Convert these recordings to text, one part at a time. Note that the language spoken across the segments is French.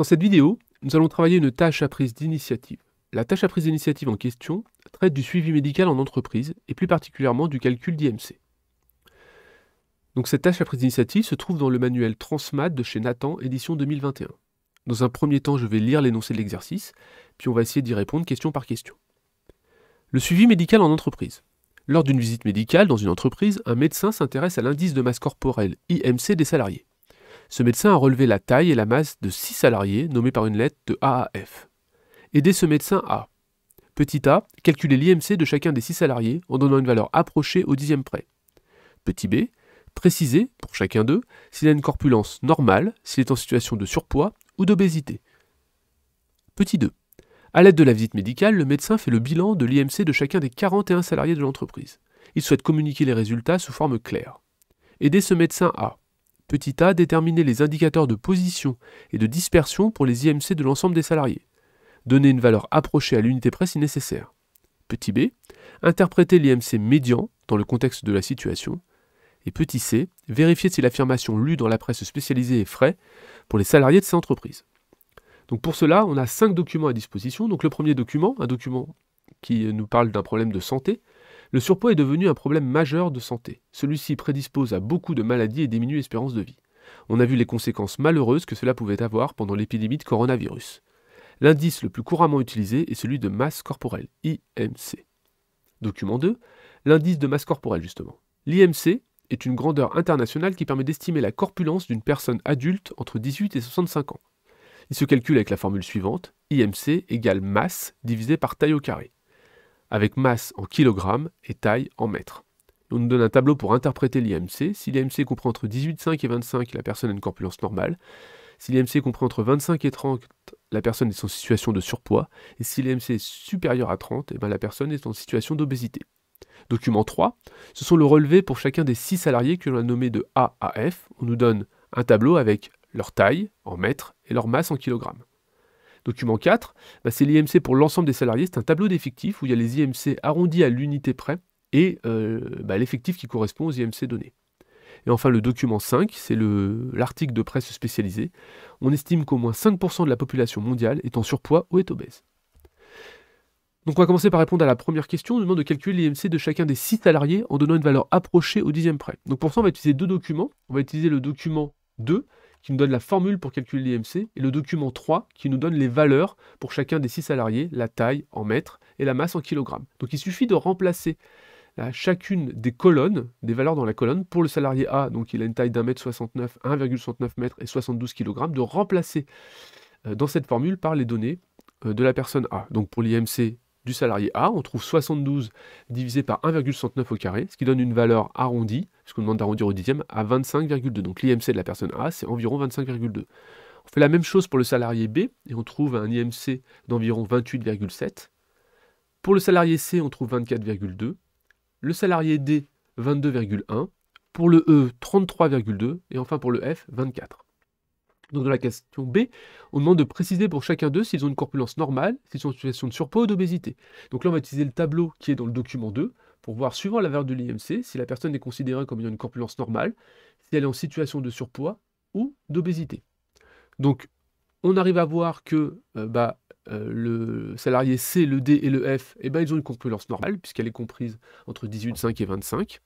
Dans cette vidéo, nous allons travailler une tâche à prise d'initiative. La tâche à prise d'initiative en question traite du suivi médical en entreprise et plus particulièrement du calcul d'IMC. Donc cette tâche à prise d'initiative se trouve dans le manuel Transmat de chez Nathan, édition 2021. Dans un premier temps, je vais lire l'énoncé de l'exercice, puis on va essayer d'y répondre question par question. Le suivi médical en entreprise. Lors d'une visite médicale dans une entreprise, un médecin s'intéresse à l'indice de masse corporelle, IMC, des salariés. Ce médecin a relevé la taille et la masse de six salariés nommés par une lettre de A à F. Aidez ce médecin A. Petit a, calculer l'IMC de chacun des six salariés en donnant une valeur approchée au dixième près. Petit b, préciser, pour chacun d'eux, s'il a une corpulence normale, s'il est en situation de surpoids ou d'obésité. Petit 2. À l'aide de la visite médicale, le médecin fait le bilan de l'IMC de chacun des 41 salariés de l'entreprise. Il souhaite communiquer les résultats sous forme claire. Aidez ce médecin A. Petit a, déterminer les indicateurs de position et de dispersion pour les IMC de l'ensemble des salariés. Donner une valeur approchée à l'unité presse si nécessaire. Petit b, interpréter l'IMC médian dans le contexte de la situation. Et petit c, vérifier si l'affirmation lue dans la presse spécialisée est vraie pour les salariés de ces entreprises. Donc pour cela, on a cinq documents à disposition. Donc le premier document, un document qui nous parle d'un problème de santé, le surpoids est devenu un problème majeur de santé. Celui-ci prédispose à beaucoup de maladies et diminue l'espérance de vie. On a vu les conséquences malheureuses que cela pouvait avoir pendant l'épidémie de coronavirus. L'indice le plus couramment utilisé est celui de masse corporelle, IMC. Document 2, l'indice de masse corporelle justement. L'IMC est une grandeur internationale qui permet d'estimer la corpulence d'une personne adulte entre 18 et 65 ans. Il se calcule avec la formule suivante, IMC égale masse divisé par taille au carré avec masse en kilogrammes et taille en mètres. On nous donne un tableau pour interpréter l'IMC. Si l'IMC comprend entre 18,5 et 25, la personne a une corpulence normale. Si l'IMC comprend entre 25 et 30, la personne est en situation de surpoids. Et si l'IMC est supérieur à 30, et bien la personne est en situation d'obésité. Document 3, ce sont le relevé pour chacun des 6 salariés que l'on a nommé de A à F. On nous donne un tableau avec leur taille en mètres et leur masse en kilogrammes. Document 4, bah, c'est l'IMC pour l'ensemble des salariés. C'est un tableau d'effectifs où il y a les IMC arrondis à l'unité près et euh, bah, l'effectif qui correspond aux IMC donnés. Et enfin, le document 5, c'est l'article de presse spécialisé. On estime qu'au moins 5% de la population mondiale est en surpoids ou est obèse. Donc on va commencer par répondre à la première question. On nous demande de calculer l'IMC de chacun des 6 salariés en donnant une valeur approchée au dixième près. Donc pour ça, on va utiliser deux documents. On va utiliser le document 2 qui nous donne la formule pour calculer l'IMC, et le document 3 qui nous donne les valeurs pour chacun des 6 salariés, la taille en mètres et la masse en kilogrammes. Donc il suffit de remplacer chacune des colonnes, des valeurs dans la colonne, pour le salarié A, donc il a une taille d'un mètre 69, 1,69 m et 72 kg, de remplacer euh, dans cette formule par les données euh, de la personne A. Donc pour l'IMC, du salarié A, on trouve 72 divisé par 1,69 au carré, ce qui donne une valeur arrondie, puisqu'on demande d'arrondir au dixième, à 25,2. Donc l'IMC de la personne A, c'est environ 25,2. On fait la même chose pour le salarié B, et on trouve un IMC d'environ 28,7. Pour le salarié C, on trouve 24,2. Le salarié D, 22,1. Pour le E, 33,2. Et enfin pour le F, 24. Donc dans la question B, on demande de préciser pour chacun d'eux s'ils ont une corpulence normale, s'ils sont en situation de surpoids ou d'obésité. Donc là, on va utiliser le tableau qui est dans le document 2 pour voir, suivant la valeur de l'IMC, si la personne est considérée comme ayant une corpulence normale, si elle est en situation de surpoids ou d'obésité. Donc, on arrive à voir que euh, bah, euh, le salarié C, le D et le F, eh ben, ils ont une corpulence normale, puisqu'elle est comprise entre 18,5 et 25.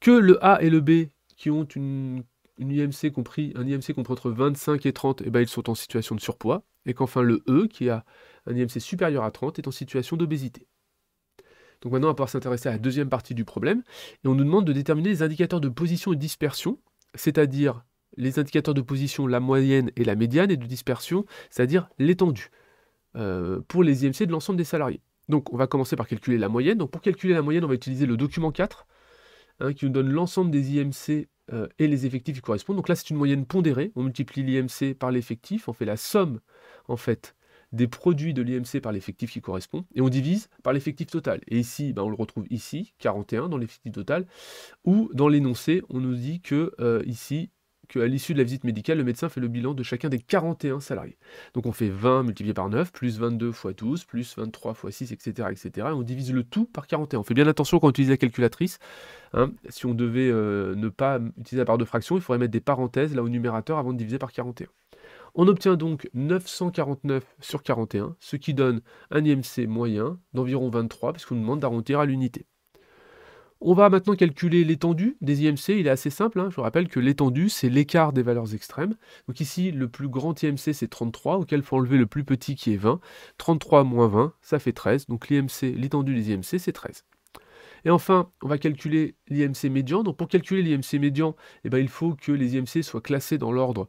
Que le A et le B, qui ont une une IMC compris, un IMC compris entre 25 et 30, et eh ben, ils sont en situation de surpoids, et qu'enfin le E, qui a un IMC supérieur à 30, est en situation d'obésité. Donc maintenant, on va pouvoir s'intéresser à la deuxième partie du problème, et on nous demande de déterminer les indicateurs de position et dispersion, c'est-à-dire les indicateurs de position, la moyenne et la médiane, et de dispersion, c'est-à-dire l'étendue, euh, pour les IMC de l'ensemble des salariés. Donc on va commencer par calculer la moyenne. Donc pour calculer la moyenne, on va utiliser le document 4, hein, qui nous donne l'ensemble des IMC euh, et les effectifs qui correspondent. Donc là, c'est une moyenne pondérée. On multiplie l'IMC par l'effectif, on fait la somme, en fait, des produits de l'IMC par l'effectif qui correspond, et on divise par l'effectif total. Et ici, ben, on le retrouve ici, 41 dans l'effectif total, ou dans l'énoncé, on nous dit que euh, ici, à l'issue de la visite médicale, le médecin fait le bilan de chacun des 41 salariés. Donc on fait 20 multiplié par 9, plus 22 fois 12, plus 23 fois 6, etc. etc. et on divise le tout par 41. On fait bien attention quand on utilise la calculatrice. Hein. Si on devait euh, ne pas utiliser la part de fraction, il faudrait mettre des parenthèses là au numérateur avant de diviser par 41. On obtient donc 949 sur 41, ce qui donne un IMC moyen d'environ 23, puisqu'on demande d'arrondir à l'unité. On va maintenant calculer l'étendue des IMC. Il est assez simple. Hein. Je vous rappelle que l'étendue, c'est l'écart des valeurs extrêmes. Donc ici, le plus grand IMC, c'est 33, auquel il faut enlever le plus petit qui est 20. 33 moins 20, ça fait 13. Donc l'étendue des IMC, c'est 13. Et enfin, on va calculer l'IMC médian. Donc pour calculer l'IMC médian, eh ben, il faut que les IMC soient classés dans l'ordre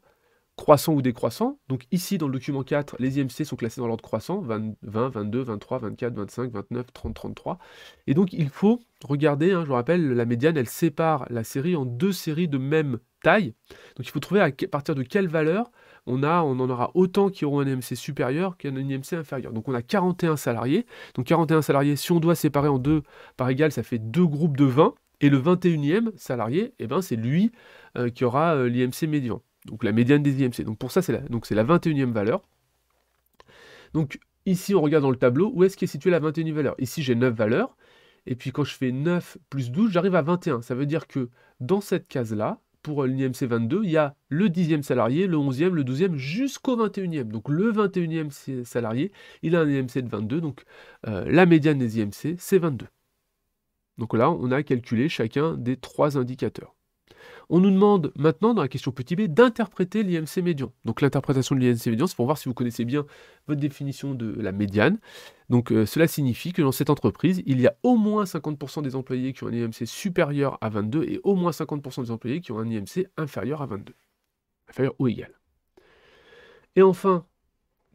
croissant ou décroissant. Donc ici, dans le document 4, les IMC sont classés dans l'ordre croissant, 20, 20, 22, 23, 24, 25, 29, 30, 33. Et donc il faut regarder, hein, je vous rappelle, la médiane, elle sépare la série en deux séries de même taille. Donc il faut trouver à partir de quelle valeur on, a, on en aura autant qui auront un IMC supérieur qu'un IMC inférieur. Donc on a 41 salariés. Donc 41 salariés, si on doit séparer en deux par égal, ça fait deux groupes de 20. Et le 21e salarié, et eh ben, c'est lui euh, qui aura euh, l'IMC médian donc la médiane des IMC. Donc pour ça, c'est la, donc c'est la 21e valeur. Donc ici, on regarde dans le tableau où est-ce est située la 21e valeur. Ici, j'ai 9 valeurs. Et puis quand je fais 9 plus 12, j'arrive à 21. Ça veut dire que dans cette case-là, pour l'IMC 22, il y a le 10e salarié, le 11e, le 12e, jusqu'au 21e. Donc le 21e salarié, il a un IMC de 22. Donc euh, la médiane des IMC, c'est 22. Donc là, on a calculé chacun des trois indicateurs. On nous demande maintenant, dans la question petit b, d'interpréter l'IMC médian. Donc l'interprétation de l'IMC médian, c'est pour voir si vous connaissez bien votre définition de la médiane. Donc euh, cela signifie que dans cette entreprise, il y a au moins 50% des employés qui ont un IMC supérieur à 22 et au moins 50% des employés qui ont un IMC inférieur à 22. Inférieur ou égal. Et enfin,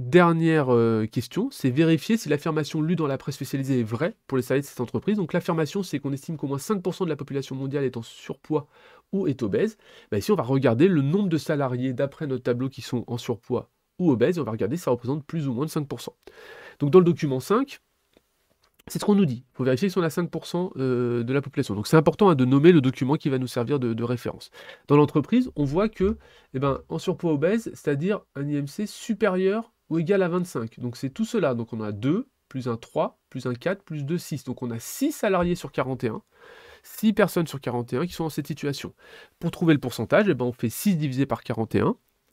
Dernière euh, question, c'est vérifier si l'affirmation lue dans la presse spécialisée est vraie pour les salariés de cette entreprise. Donc l'affirmation, c'est qu'on estime qu'au moins 5% de la population mondiale est en surpoids ou est obèse. Bah, ici, on va regarder le nombre de salariés d'après notre tableau qui sont en surpoids ou obèse on va regarder si ça représente plus ou moins de 5%. Donc dans le document 5, c'est ce qu'on nous dit. Il faut vérifier si on a 5% euh, de la population. Donc c'est important hein, de nommer le document qui va nous servir de, référence. Dans l'entreprise, on voit que, eh ben, en surpoids obèse, c'est-à-dire un IMC supérieur ou égal à 25. Donc c'est tout cela. Donc on a 2, plus un 3, plus un 4, plus 2, 6. Donc on a 6 salariés sur 41, 6 personnes sur 41 qui sont dans cette situation. Pour trouver le pourcentage, et eh ben on fait 6 divisé par 41.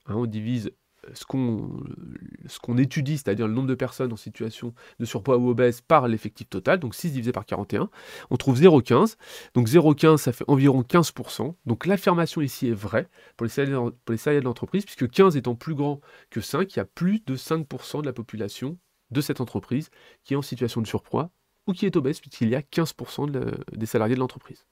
Hein, on divise ce qu'on étudie, c'est-à-dire le nombre de personnes en situation de surpoids ou obèse par l'effectif total, donc 6 divisé par 41, on trouve 0,15. Donc 0,15, ça fait environ 15%. Donc l'affirmation ici est vraie pour les salariés, pour les de l'entreprise, puisque 15 étant plus grand que 5, il y a plus de 5% de la population de cette entreprise qui est en situation de surpoids ou qui est obèse, puisqu'il y a 15% des salariés de l'entreprise.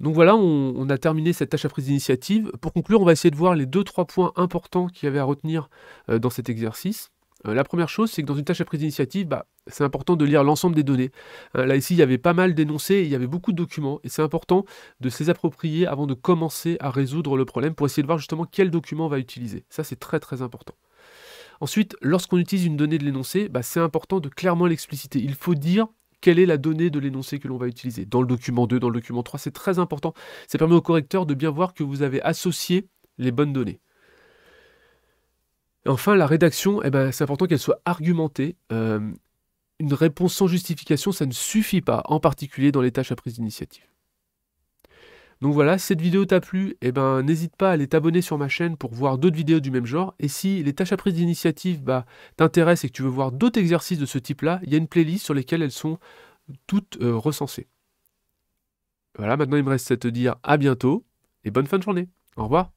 Donc voilà, on, a terminé cette tâche à prise d'initiative. Pour conclure, on va essayer de voir les deux, trois points importants qu'il y avait à retenir euh, dans cet exercice. Euh, la première chose, c'est que dans une tâche à prise d'initiative, bah, c'est important de lire l'ensemble des données. Euh, là, ici, il y avait pas mal d'énoncés, il y avait beaucoup de documents, et c'est important de s'y approprier avant de commencer à résoudre le problème pour essayer de voir justement quel document on va utiliser. Ça, c'est très très important. Ensuite, lorsqu'on utilise une donnée de l'énoncé, bah, c'est important de clairement l'expliciter. Il faut dire quelle est la donnée de l'énoncé que l'on va utiliser. Dans le document 2, dans le document 3, c'est très important. Ça permet au correcteur de bien voir que vous avez associé les bonnes données. Enfin, la rédaction, eh ben, c'est important qu'elle soit argumentée. Euh, une réponse sans justification, ça ne suffit pas, en particulier dans les tâches à prise d'initiative. Donc voilà, si cette vidéo t'a plu, eh ben, n'hésite pas à aller t'abonner sur ma chaîne pour voir d'autres vidéos du même genre. Et si les tâches à prise d'initiative bah, t'intéressent et que tu veux voir d'autres exercices de ce type-là, il y a une playlist sur lesquelles elles sont toutes euh, recensées. Voilà, maintenant il me reste à te dire à bientôt et bonne fin de journée. Au revoir.